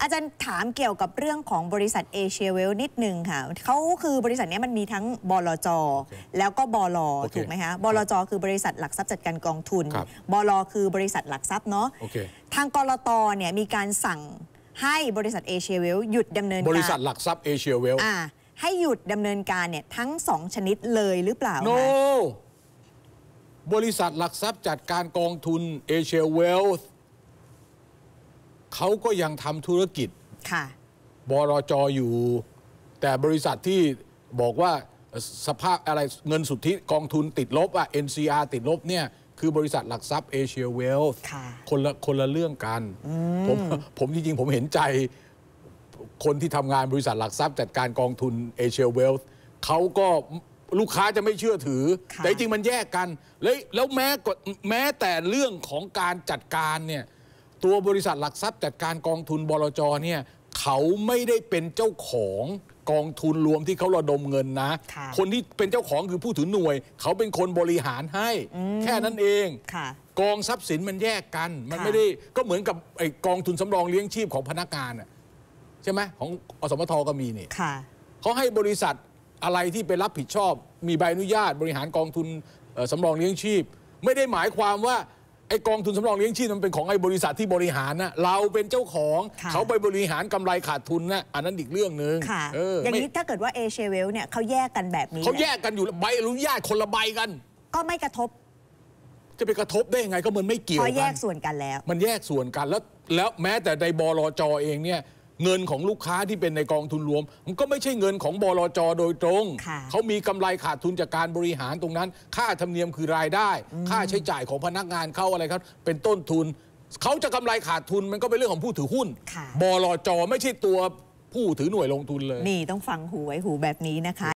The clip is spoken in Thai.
อาจารย์ถามเกี่ยวกับเรื่องของบริษัทเอเชียเวลนิดหนึ่งค่ะเขาคือบริษัทนี้มันมีทั้งบลจแล้วก็บลถูกไหมคะบลจคือบริษัทหลักทรัพย์จัดการกองทุนบลคือบริษัทหลักทรัพย์เนาะทางกรตเนี่ยมีการสั่งให้บริษัทเอเชียเวลหยุดดำเนินการบริษัทหลักทรัพย์เอเชียเวลให้หยุดดำเนินการเนี่ยทั้ง 2 ชนิดเลยหรือเปล่าโ n บริษัทหลักทรัพย์จัดการกองทุนเอเชียเวลเขาก็ยังทำธุรกิจบรจออยู่ แต่บริษัทที่บอกว่าสภาพอะไรเงินสุทธิกองทุนติดลบอ่ะ NCR ติดลบเนี่ยคือบริษัทหลักทรัพย์เอเชียเวลส์คนละคนละเรื่องกันผมผมจริงๆผมเห็นใจ คนที่ทำงานบริษัทหลักทรัพย์จัดการกองทุนเอเชียเวลส์เขาก็ลูกค้าจะไม่เชื่อถือ แต่จริงมันแยกกัน แล้วแล้วแม้แม้แต่เรื่องของการจัดการเนี่ยตัวบริษัทหลักทรัพย์จัดการกองทุนบลจเนี่ยเขาไม่ได้เป็นเจ้าของกองทุนรวมที่เขาระดมเงินนะ คนที่เป็นเจ้าของคือผู้ถือหน่วย เขาเป็นคนบริหารให้แค่นั้นเองกองทรัพย์สินมันแยกกันมันไม่ได้ก็เหมือนกับไอกองทุนสำรองเลี้ยงชีพของพนักงานใช่ไหมของอสมทก็มีนี่เขาให้บริษัทอะไรที่ไปรับผิดชอบ มีใบอนุญาต บริหารกองทุนสำรองเลี้ยงชีพ ไม่ได้หมายความว่าอ้กองทุนสำรองเลี้ยงชีพมันเป็นของไอ้บริษัทที่บริหารนะเราเป็นเจ้าของเขาไปบริหารกำไรขาดทุนนะอันนั้นอีกเรื่องหนึ่งอย่างนี้ถ้าเกิดว่าเอเชเวลเนี่ยเขาแยกกันแบบนี้ เขาแยกกันอยู่ใบอนุญาตคนละใบกัน ก็ไม่กระทบ จะไปกระทบได้ยังไงก็มันไม่เกี่ยวกันเพราะแยกส่วนกันแล้ว มันแยกส่วนกันแล้วแล้วแม้แต่ในบลจเองเนี่ยเงินของลูกค้าที่เป็นในกองทุนรวม มันก็ไม่ใช่เงินของบลจโดยตรง เขามีกำไรขาดทุนจากการบริหารตรงนั้น ค่าธรรมเนียมคือรายได้ ค่าใช้จ่ายของพนักงานเข้าอะไรครับ เป็นต้นทุน เขาจะกำไรขาดทุนมันก็เป็นเรื่องของผู้ถือหุ้น บลจไม่ใช่ตัวผู้ถือหน่วยลงทุนเลย นี่ ต้องฟังหูไว้หูแบบนี้นะคะ